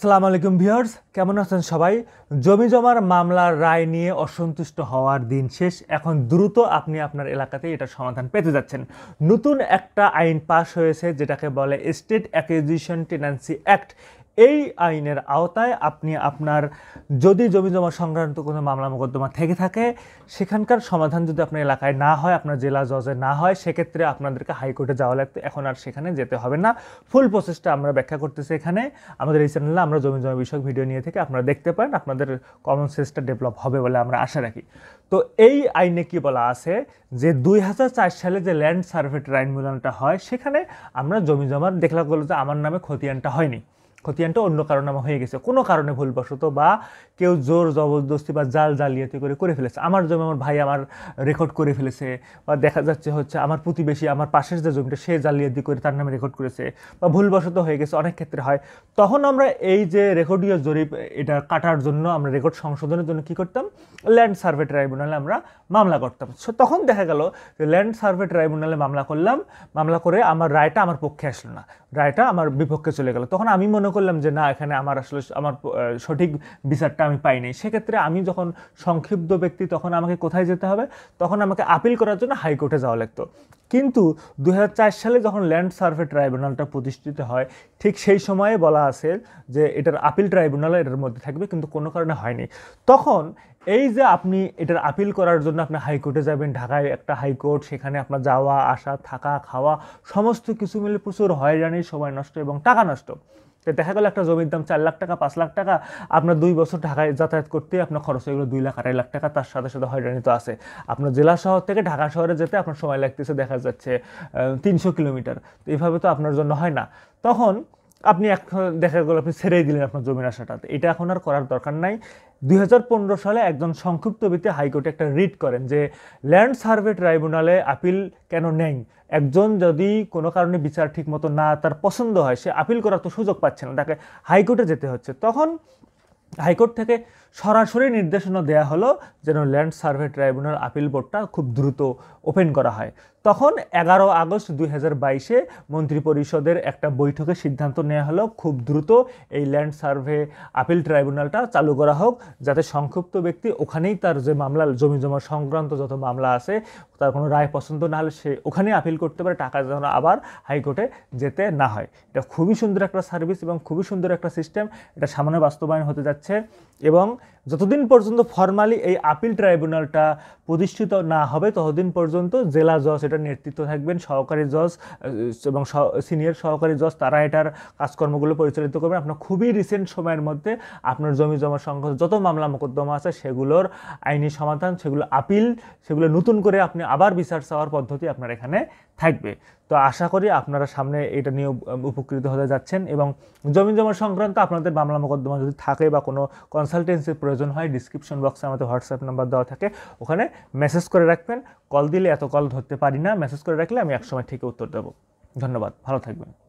সালাম আলাইকুম ভিউয়ার্স কেমন আছেন সবাই জমি জমার মামলার রায় নিয়ে অসন্তুষ্ট হওয়ার দিন শেষ এখন দ্রুত আপনি আপনার এলাকাতে এটা সমাধান পেতে যাচ্ছেন নতুন একটা আইন পাস হয়েছে যেটাকে বলে স্টেট অ্যাকুইজিশন টেনান্সি অ্যাক্ট এই আইনের আওতায় আপনি আপনার যদি জমি জমা সংক্রান্ত কোনো মামলা মোকদ্দমা থেকে থাকে সেখানকার সমাধান যদি আপনার এলাকায় না হয় আপনার জেলা জজে না হয় সেক্ষেত্রে আপনাদেরকে হাইকোর্টে যাওয়া লাগতো এখন আর সেখানে যেতে হবে না ফুল প্রসেসটা আমরা ব্যাখ্যা করতেছি এখানে আমাদের এই চ্যানেলে আমরা জমি জমা বিষয়ক ভিডিও নিয়ে থেকে আপনারা দেখতে পারেন আপনাদের কমন সেন্সটা ডেভেলপ হবে বলে আমরা আশা রাখি তো এই আইনে কি বলা আছে যে দুই সালে যে ল্যান্ড আইন মিলনটা হয় সেখানে আমরা জমি জমার দেখলা গেলো যে আমার নামে আনটা হয়নি খতিয়ানটা অন্য কারণে আমার হয়ে গেছে কোনো কারণে ভুলবশত বা কেউ জোর জবরদস্তি বা জাল জালিয়াতি করে করে ফেলেছে আমার জমি আমার ভাই আমার রেকর্ড করে ফেলেছে বা দেখা যাচ্ছে হচ্ছে আমার প্রতিবেশী আমার পাশের যে জমিটা সে জালিয়াতি করে তার নামে রেকর্ড করেছে বা ভুলবশত হয়ে গেছে অনেক ক্ষেত্রে হয় তখন আমরা এই যে রেকর্ডীয় জরিপ এটা কাটার জন্য আমরা রেকর্ড সংশোধনের জন্য কি করতাম ল্যান্ড সার্ভে ট্রাইব্যুনালে আমরা মামলা করতাম সো তখন দেখা গেল যে ল্যান্ড সার্ভে ট্রাইব্যুনালে মামলা করলাম মামলা করে আমার রায়টা আমার পক্ষে আসলো না রায়টা আমার বিপক্ষে চলে গেল তখন আমি মনে করলাম যে না এখানে আমার আসলে আমার সঠিক বিচারটা আমি পাইনি সেক্ষেত্রে আমি যখন সংক্ষিপ্ত ব্যক্তি তখন আমাকে কোথায় যেতে হবে তখন আমাকে আপিল করার জন্য হাইকোর্টে যাওয়া লাগতো কিন্তু দু সালে যখন ল্যান্ড সার্ভে ট্রাইব্যুনালটা প্রতিষ্ঠিত হয় ঠিক সেই সময়ে বলা আছে যে এটার আপিল ট্রাইব্যুনাল এটার মধ্যে থাকবে কিন্তু কোনো কারণে হয়নি তখন এই যে আপনি এটার আপিল করার জন্য আপনি হাইকোর্টে যাবেন ঢাকায় একটা হাইকোর্ট সেখানে আপনার যাওয়া আসা থাকা খাওয়া সমস্ত কিছু মিলে প্রচুর হয়রানি সময় নষ্ট এবং টাকা নষ্ট তো দেখা গেল একটা জমির দাম চার লাখ টাকা পাঁচ লাখ টাকা আপনার দুই বছর ঢাকায় যাতায়াত করতে আপনার খরচ হয়ে গেলো দুই লাখ আড়াই লাখ টাকা তার সাথে সাথে হয়রানি তো আছে আপনার জেলা শহর থেকে ঢাকা শহরে যেতে আপনার সময় লাগতেছে দেখা যাচ্ছে তিনশো কিলোমিটার তো এভাবে তো আপনার জন্য হয় না তখন আপনি এখন দেখা গেল আপনি ছেড়েই দিলেন আপনার জমির আশাটাতে এটা এখন আর করার দরকার নাই দুই সালে একজন সংক্ষিপ্ত বিতে হাইকোর্টে একটা রিট করেন যে ল্যান্ড সার্ভে ট্রাইব্যুনালে আপিল কেন নেই একজন যদি কোনো কারণে বিচার ঠিকমতো না তার পছন্দ হয় সে আপিল করার তো সুযোগ পাচ্ছে না তাকে হাইকোর্টে যেতে হচ্ছে তখন হাইকোর্ট থেকে সরাসরি নির্দেশনা দেয়া হলো যেন ল্যান্ড সার্ভে ট্রাইব্যুনাল আপিল বোর্ডটা খুব দ্রুত ওপেন করা হয় তখন এগারো আগস্ট দুই হাজার বাইশে মন্ত্রিপরিষদের একটা বৈঠকে সিদ্ধান্ত নেওয়া হলো খুব দ্রুত এই ল্যান্ড সার্ভে আপিল ট্রাইব্যুনালটা চালু করা হোক যাতে সংক্ষুব্ধ ব্যক্তি ওখানেই তার যে মামলা জমি জমা সংক্রান্ত যত মামলা আছে তার কোনো রায় পছন্দ না হলে সে ওখানে আপিল করতে পারে টাকা যেন আবার হাইকোর্টে যেতে না হয় এটা খুবই সুন্দর একটা সার্ভিস এবং খুবই সুন্দর একটা সিস্টেম এটা সামান্য বাস্তবায়ন হতে যাচ্ছে এবং যতদিন পর্যন্ত ফর্মালি এই আপিল ট্রাইব্যুনালটা প্রতিষ্ঠিত না হবে ততদিন পর্যন্ত জেলা জজ যেটা নেতৃত্ব থাকবেন সহকারী জজ এবং সিনিয়র সহকারী জজ তারা এটার কাজকর্মগুলো পরিচালিত করবেন আপনার খুবই রিসেন্ট সময়ের মধ্যে আপনার জমি জমা সংক্রান্ত যত মামলা মোকদ্দমা আছে সেগুলোর আইনি সমাধান সেগুলো আপিল সেগুলো নতুন করে আপনি আবার বিচার চাওয়ার পদ্ধতি আপনার এখানে থাকবে তো আশা করি আপনারা সামনে এটা নিয়ে উপকৃত হতে যাচ্ছেন এবং জমি জমা সংক্রান্ত আপনাদের মামলা মোকদ্দমা যদি থাকে বা কোনো কনসালটেন্সির প্রয়োজন হয় ডিসক্রিপশন বক্সে আমাদের হোয়াটসঅ্যাপ নাম্বার দেওয়া থাকে ওখানে মেসেজ করে রাখবেন কল দিলে এত কল ধরতে পারি না মেসেজ করে রাখলে আমি একসময় থেকে উত্তর দেবো ধন্যবাদ ভালো থাকবেন